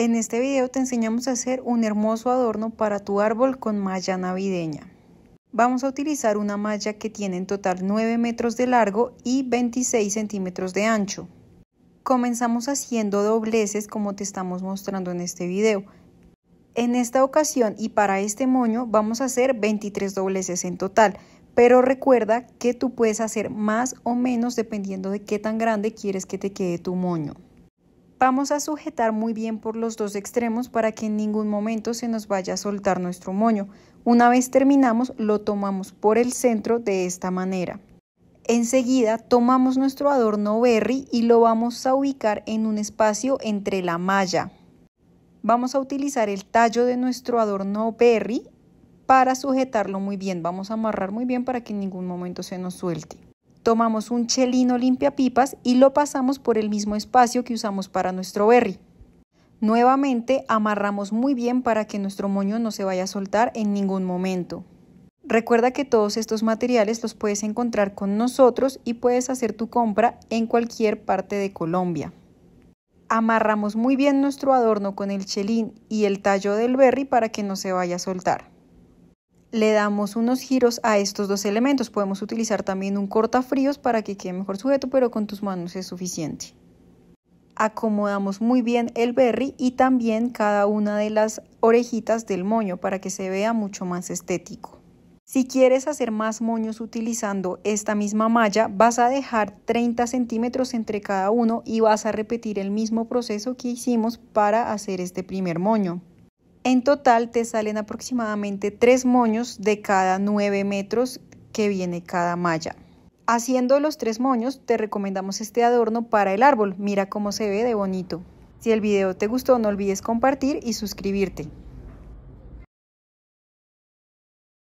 En este video te enseñamos a hacer un hermoso adorno para tu árbol con malla navideña. Vamos a utilizar una malla que tiene en total 9 metros de largo y 26 centímetros de ancho. Comenzamos haciendo dobleces como te estamos mostrando en este video. En esta ocasión y para este moño vamos a hacer 23 dobleces en total, pero recuerda que tú puedes hacer más o menos dependiendo de qué tan grande quieres que te quede tu moño. Vamos a sujetar muy bien por los dos extremos para que en ningún momento se nos vaya a soltar nuestro moño. Una vez terminamos, lo tomamos por el centro de esta manera. Enseguida tomamos nuestro adorno berry y lo vamos a ubicar en un espacio entre la malla. Vamos a utilizar el tallo de nuestro adorno berry para sujetarlo muy bien. Vamos a amarrar muy bien para que en ningún momento se nos suelte. Tomamos un chelino pipas y lo pasamos por el mismo espacio que usamos para nuestro berry. Nuevamente amarramos muy bien para que nuestro moño no se vaya a soltar en ningún momento. Recuerda que todos estos materiales los puedes encontrar con nosotros y puedes hacer tu compra en cualquier parte de Colombia. Amarramos muy bien nuestro adorno con el chelín y el tallo del berry para que no se vaya a soltar le damos unos giros a estos dos elementos. Podemos utilizar también un cortafríos para que quede mejor sujeto, pero con tus manos es suficiente. Acomodamos muy bien el berry y también cada una de las orejitas del moño para que se vea mucho más estético. Si quieres hacer más moños utilizando esta misma malla, vas a dejar 30 centímetros entre cada uno y vas a repetir el mismo proceso que hicimos para hacer este primer moño. En total te salen aproximadamente 3 moños de cada 9 metros que viene cada malla. Haciendo los tres moños, te recomendamos este adorno para el árbol. Mira cómo se ve de bonito. Si el video te gustó, no olvides compartir y suscribirte.